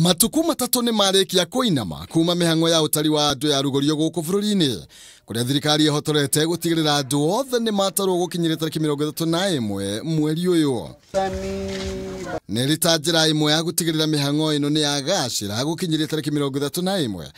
matuku matatũ nĩ marĩkia kũinama kuma mĩhang'o ya ũtari wa andũ ya gũkũ bũrũri-inĩ kuria thirikari ihotorete gutigirira andu othe ni matarwo gukinyira tariki mirongo ithatu na imwe mweri uyu niri njira imwe ya gutigirira mihango ino ni yagacira gukinyira tariki mirongo ithatu na imwe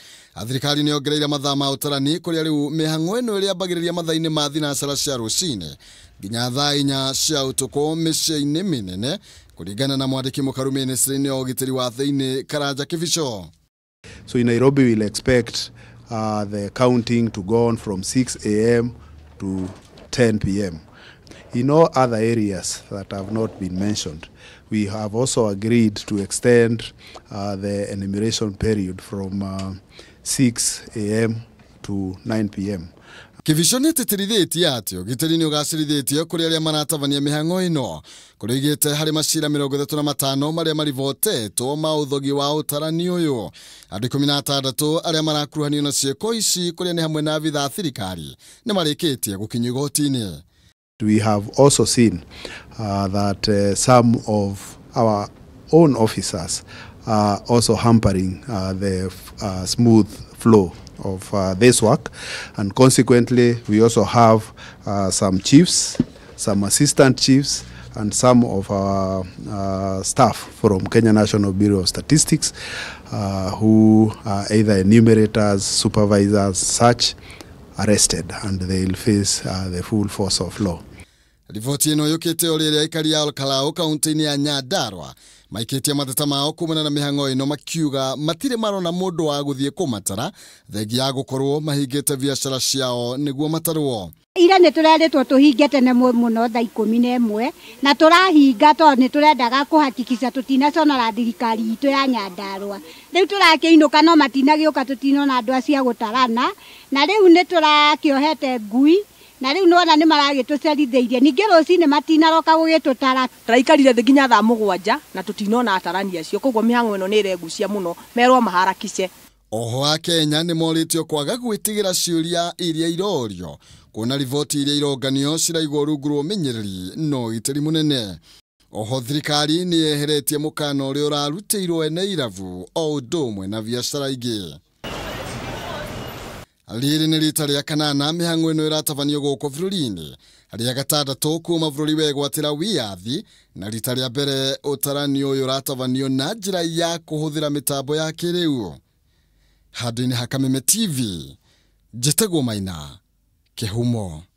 thirikari ni yongereire mathaa ma utarani kuria riu mihango ino iria ambagiriria mathaa-ini ma thinacara cia ruciini nginya thaa inya cia utuku micii-ini minene kuringana na mwandiki mukaru ministry-ini ya ugitiri wa thiini karanja kibico so in nairobi we'll expect uh, the counting to go on from 6 a.m. to 10 p.m. In all other areas that have not been mentioned, we have also agreed to extend uh, the enumeration period from uh, 6 a.m. to 9 pm kivisho nä tä tä rithätie atä å gitä ri nä å gacä rithätie kå rä arä a maratabania mä hang'o ä no kå na matano mali a maribotetwo to å thogi wa utara tarani å yå andå ikå mi na atandatå arä a marakuruhanio na ciĩko ici kå rä a nä na abitha a thirikari nä marä kä tie gå kinyio igoti We have also seen uh, that uh, some of our own officers are also hampering uh, the uh, smooth flow of uh, this work. And consequently, we also have uh, some chiefs, some assistant chiefs, and some of our uh, staff from Kenya National Bureau of Statistics uh, who are either enumerators, supervisors, such, arrested, and they'll face uh, the full force of law. Rivoti ino yukite urire aikari ya Olkalau kaunti-ini ya Nyandarua maikitie mateta mao kumana na mihango ino makiuga matire marona mundu wa guthie kumatara thengia ya gukorwo mahingite biacara ciao niguo matarwo ira nä tå rerätwo tå hinge tene må no tha ikå na ĩmwe na tå rahinga tondå nä tå rendaga kå hakikica tå thirikari itå ya nyandarwa rä u tå rakä inå ka no matinagä å ka tå tinona andå acia gå tarana na rä u nä tå rakä ohete ngui na riu nona ni maragituceritheirie ningi rucini matinaroka gugitutara turaikarire thi nginya thaa mugwanja na tutinona atarani acio koguo mihango ino ni irengucia muno merwo maharakice oho kenya nä morĩtio kwaga gwĩtigĩra ira ciũria iria irorio kuona riboti iria ironganio ciraigwo rungu rwa ũmenyereri no ũgitĩri munene oho thirikari ni yeheretie mũkana ũrĩa ũrarutĩirwo ene irabu o ũndũ ũmwe na biacara ingĩ rĩrĩ nĩ rita rĩa kanana mĩhang'o ĩno ĩratabanio gũkũ bũrũri-inĩ rĩa gatandatũ kuuma bũrũri wegwatĩra wiyadhi. na rita rĩa mbere ũtarani ũyũ ũratabanio na njĩra ya kũhũthĩra mĩtambo ya kĩrĩu handũ-inĩ TV Njĩtĩguo Maina kĩhumo